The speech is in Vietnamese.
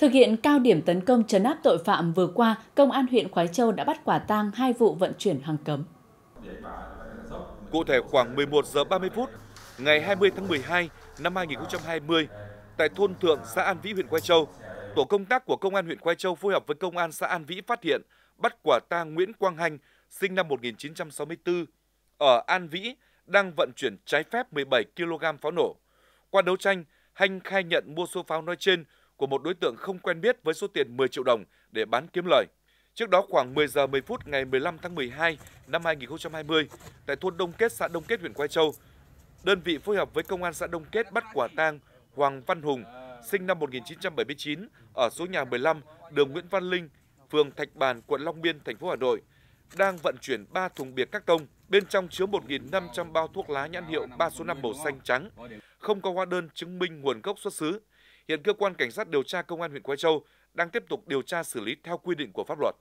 Thực hiện cao điểm tấn công chấn áp tội phạm vừa qua, Công an huyện Khói Châu đã bắt quả tang hai vụ vận chuyển hàng cấm. Cụ thể khoảng 11 giờ 30 phút ngày 20 tháng 12 năm 2020 tại thôn Thượng, xã An Vĩ, huyện Quai Châu, tổ công tác của Công an huyện Quai Châu phối hợp với Công an xã An Vĩ phát hiện bắt quả tang Nguyễn Quang Hành, sinh năm 1964, ở An Vĩ đang vận chuyển trái phép 17 kg pháo nổ. Qua đấu tranh, Hành khai nhận mua số pháo nói trên của một đối tượng không quen biết với số tiền 10 triệu đồng để bán kiếm lời. Trước đó khoảng 10 giờ 10 phút ngày 15 tháng 12 năm 2020, tại thôn Đông Kết, xã Đông Kết, huyện Quai Châu, đơn vị phối hợp với công an xã Đông Kết bắt quả tang Hoàng Văn Hùng, sinh năm 1979, ở số nhà 15, đường Nguyễn Văn Linh, phường Thạch Bàn, quận Long Biên, thành phố Hà Nội, đang vận chuyển 3 thùng bia các tông, bên trong chứa 1.500 bao thuốc lá nhãn hiệu 3 số 5 màu xanh trắng, không có hóa đơn chứng minh nguồn gốc xuất xứ. Hiện cơ quan cảnh sát điều tra công an huyện Quế Châu đang tiếp tục điều tra xử lý theo quy định của pháp luật.